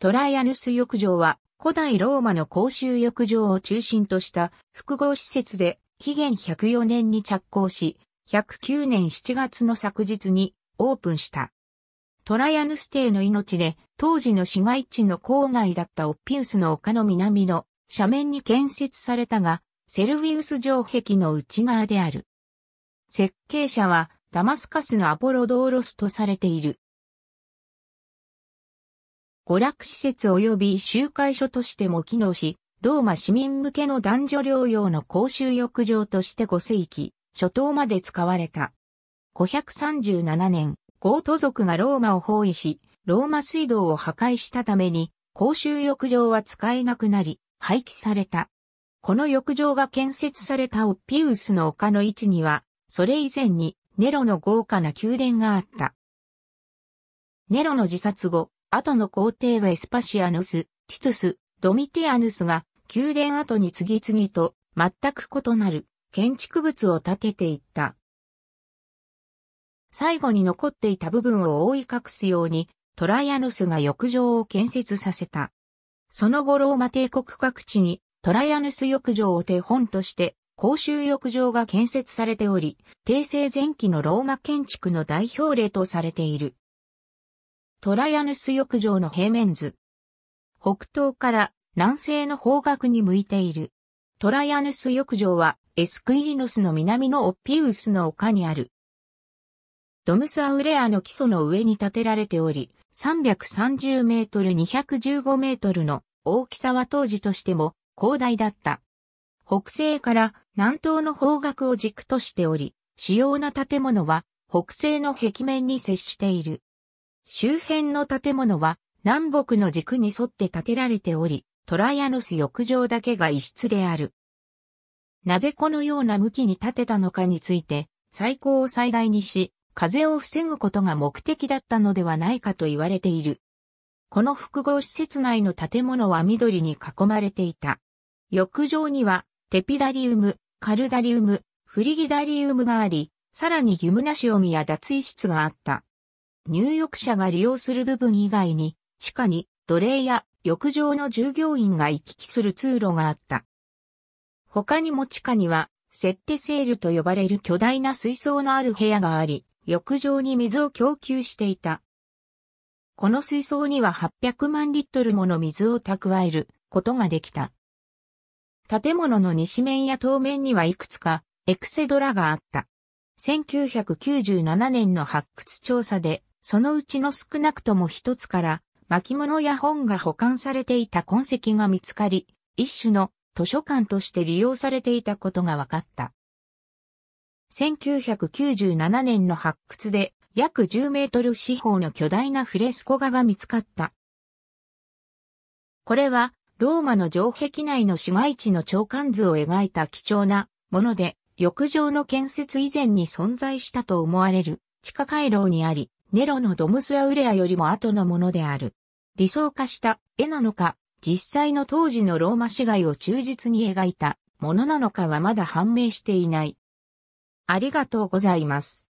トライアヌス浴場は古代ローマの公衆浴場を中心とした複合施設で紀元104年に着工し、109年7月の昨日にオープンした。トライアヌス帝の命で当時の市街地の郊外だったオッピウスの丘の南の斜面に建設されたが、セルウィウス城壁の内側である。設計者はダマスカスのアポロドーロスとされている。娯楽施設及び集会所としても機能し、ローマ市民向けの男女療養の公衆浴場として5世紀、初頭まで使われた。537年、ゴート族がローマを包囲し、ローマ水道を破壊したために、公衆浴場は使えなくなり、廃棄された。この浴場が建設されたオッピウスの丘の位置には、それ以前にネロの豪華な宮殿があった。ネロの自殺後、後の皇帝はエスパシアヌス、ティトゥス、ドミティアヌスが宮殿跡に次々と全く異なる建築物を建てていった。最後に残っていた部分を覆い隠すようにトライアヌスが浴場を建設させた。その後ローマ帝国各地にトライアヌス浴場を手本として公衆浴場が建設されており、帝政前期のローマ建築の代表例とされている。トラヤヌス浴場の平面図。北東から南西の方角に向いている。トラヤヌス浴場はエスクイリノスの南のオッピウスの丘にある。ドムスアウレアの基礎の上に建てられており、330メートル215メートルの大きさは当時としても広大だった。北西から南東の方角を軸としており、主要な建物は北西の壁面に接している。周辺の建物は南北の軸に沿って建てられており、トライアノス浴場だけが一室である。なぜこのような向きに建てたのかについて、最高を最大にし、風を防ぐことが目的だったのではないかと言われている。この複合施設内の建物は緑に囲まれていた。浴場には、テピダリウム、カルダリウム、フリギダリウムがあり、さらにギムナシオムや脱衣室があった。入浴者が利用する部分以外に、地下に奴隷や浴場の従業員が行き来する通路があった。他にも地下には、セッテセールと呼ばれる巨大な水槽のある部屋があり、浴場に水を供給していた。この水槽には800万リットルもの水を蓄えることができた。建物の西面や東面にはいくつかエクセドラがあった。1997年の発掘調査でそのうちの少なくとも一つから巻物や本が保管されていた痕跡が見つかり、一種の図書館として利用されていたことが分かった。1997年の発掘で約10メートル四方の巨大なフレスコ画が見つかった。これはローマの城壁内の市街地の長官図を描いた貴重なもので、浴場の建設以前に存在したと思われる地下回廊にあり、ネロのドムスアウレアよりも後のものである。理想化した絵なのか、実際の当時のローマ市街を忠実に描いたものなのかはまだ判明していない。ありがとうございます。